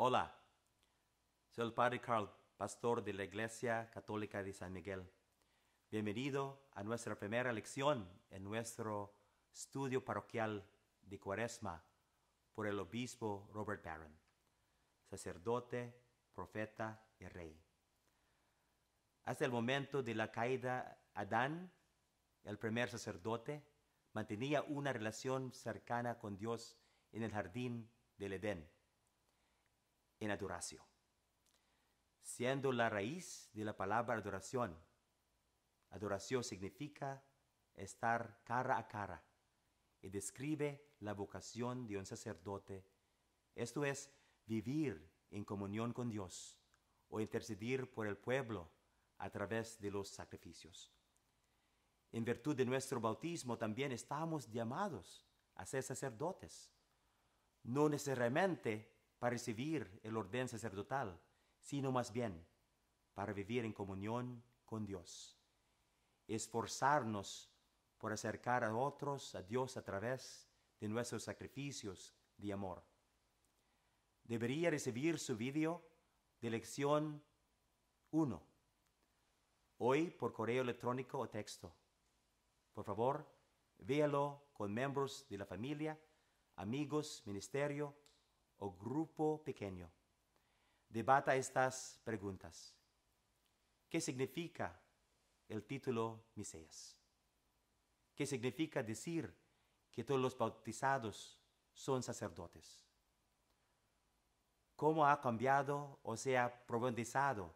Hola, soy el Padre Carl, pastor de la Iglesia Católica de San Miguel. Bienvenido a nuestra primera lección en nuestro estudio parroquial de Cuaresma por el obispo Robert Barron, sacerdote, profeta y rey. Hasta el momento de la caída, Adán, el primer sacerdote, mantenía una relación cercana con Dios en el jardín del Edén en adoración, siendo la raíz de la palabra adoración. Adoración significa estar cara a cara y describe la vocación de un sacerdote. Esto es vivir en comunión con Dios o intercedir por el pueblo a través de los sacrificios. En virtud de nuestro bautismo también estamos llamados a ser sacerdotes, no necesariamente para recibir el orden sacerdotal, sino más bien para vivir en comunión con Dios. Esforzarnos por acercar a otros a Dios a través de nuestros sacrificios de amor. Debería recibir su vídeo de lección 1, hoy por correo electrónico o texto. Por favor, véalo con miembros de la familia, amigos, ministerio o grupo pequeño. Debata estas preguntas. ¿Qué significa el título Miseas? ¿Qué significa decir que todos los bautizados son sacerdotes? ¿Cómo ha cambiado o se ha profundizado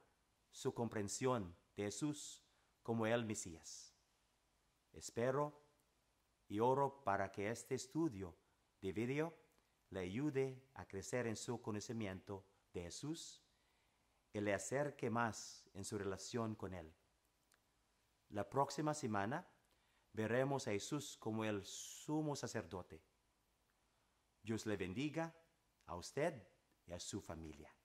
su comprensión de Jesús como el Mesías? Espero y oro para que este estudio de video le ayude a crecer en su conocimiento de Jesús y le acerque más en su relación con Él. La próxima semana veremos a Jesús como el sumo sacerdote. Dios le bendiga a usted y a su familia.